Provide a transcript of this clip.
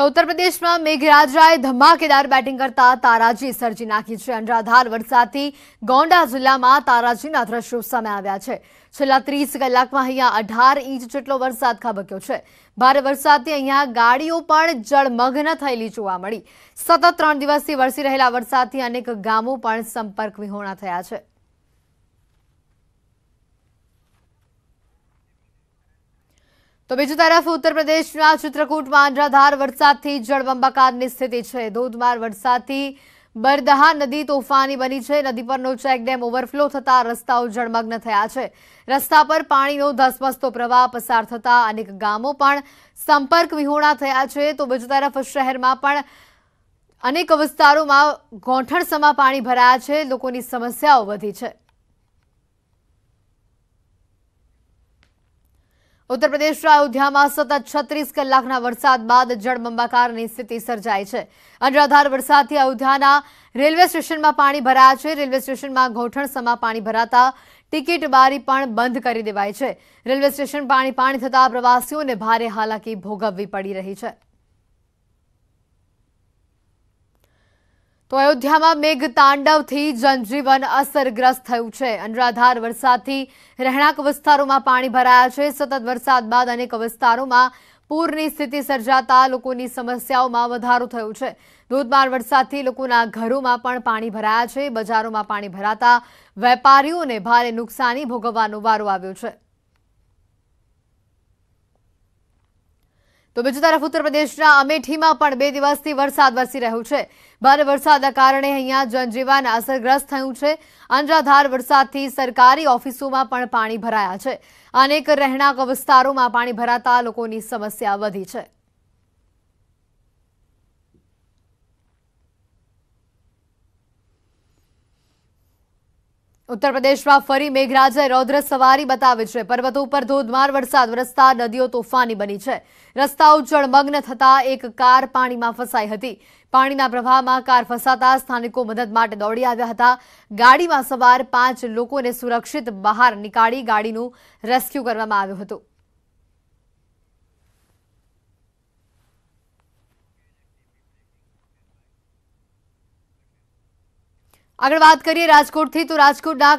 તો ઉત્તર પ્રદેશમાં મેઘરાજાએ ધમાકેદાર બેટિંગ કરતા તારાજી સર્જી નાખી છે અનરાધાર વરસાદથી ગોંડા જિલ્લામાં તારાજીના દ્રશ્યો સામે આવ્યા છે છેલ્લા ત્રીસ કલાકમાં અહીંયા અઢાર ઇંચ જેટલો વરસાદ ખાબક્યો છે ભારે વરસાદથી અહીંયા ગાડીઓ પણ જળમગ્ન થયેલી જોવા મળી સતત ત્રણ દિવસથી વરસી રહેલા વરસાદથી અનેક ગામો પણ સંપર્ક વિહોણા થયા છે તો બીજી તરફ ઉત્તર પ્રદેશના ચિત્રકૂટમાં અનરાધાર વરસાદથી જળબંબાકારની સ્થિતિ છે ધોધમાર વરસાદથી બરદહા નદી તોફાની બની છે નદી પરનો ચેકડેમ ઓવરફ્લો થતા રસ્તાઓ જળમગ્ન થયા છે રસ્તા પર પાણીનો ધસમસતો પ્રવાહ પસાર થતા અનેક ગામો પણ સંપર્ક વિહોણા થયા છે તો બીજી તરફ શહેરમાં પણ અનેક વિસ્તારોમાં ગોંઠણસમાં પાણી ભરાયા છે લોકોની સમસ્યાઓ વધી છે ઉત્તર પ્રદેશના અયોધ્યામાં સતત છત્રીસ કલાકના વરસાદ બાદ જળબંબાકારની સ્થિતિ સર્જાઈ છે અનરાધાર વરસાદથી અયોધ્યાના રેલવે સ્ટેશનમાં પાણી ભરાયા છે રેલવે સ્ટેશનમાં ગોઠણસમા પાણી ભરાતા ટિકિટ બારી પણ બંધ કરી દેવાય છે રેલવે સ્ટેશન પાણી પાણી થતા પ્રવાસીઓને ભારે હાલાકી ભોગવવી પડી રહી છે તો અયોધ્યામાં મેઘ તાંડવથી જનજીવન અસરગ્રસ્ત થયું છે અનરાધાર વરસાદથી રહેણાંક વિસ્તારોમાં પાણી ભરાયા છે સતત વરસાદ બાદ અનેક વિસ્તારોમાં પૂરની સ્થિતિ સર્જાતા લોકોની સમસ્યાઓમાં વધારો થયો છે ધોધમાર વરસાદથી લોકોના ઘરોમાં પણ પાણી ભરાયા છે બજારોમાં પાણી ભરાતા વેપારીઓને ભારે નુકસાની ભોગવવાનો વારો આવ્યો છે તો બીજી તરફ ઉત્તર પ્રદેશના અમેઠીમાં પણ બે દિવસથી વરસાદ વરસી રહ્યો છે ભારે વરસાદના કારણે અહીંયા જનજીવન અસરગ્રસ્ત થયું છે અંજાધાર વરસાદથી સરકારી ઓફિસોમાં પણ પાણી ભરાયા છે અનેક રહેણાંક વિસ્તારોમાં પાણી ભરાતા લોકોની સમસ્યા વધી છે ઉત્તર પ્રદેશમાં ફરી મેઘરાજાએ રૌદ્ર સવારી બતાવી છે પર્વતો ઉપર ધોધમાર વરસાદ વરસતા નદીઓ તોફાની બની છે રસ્તાઓ જળમગ્ન થતા એક કાર પાણીમાં ફસાઈ હતી પાણીના પ્રવાહમાં કાર ફસાતા સ્થાનિકો મદદ માટે દોડી આવ્યા હતા ગાડીમાં સવાર પાંચ લોકોને સુરક્ષિત બહાર નીકાળી ગાડીનું રેસ્ક્યુ કરવામાં આવ્યું હતું આગળ વાત કરીએ રાજકોટથી તો રાજકોટના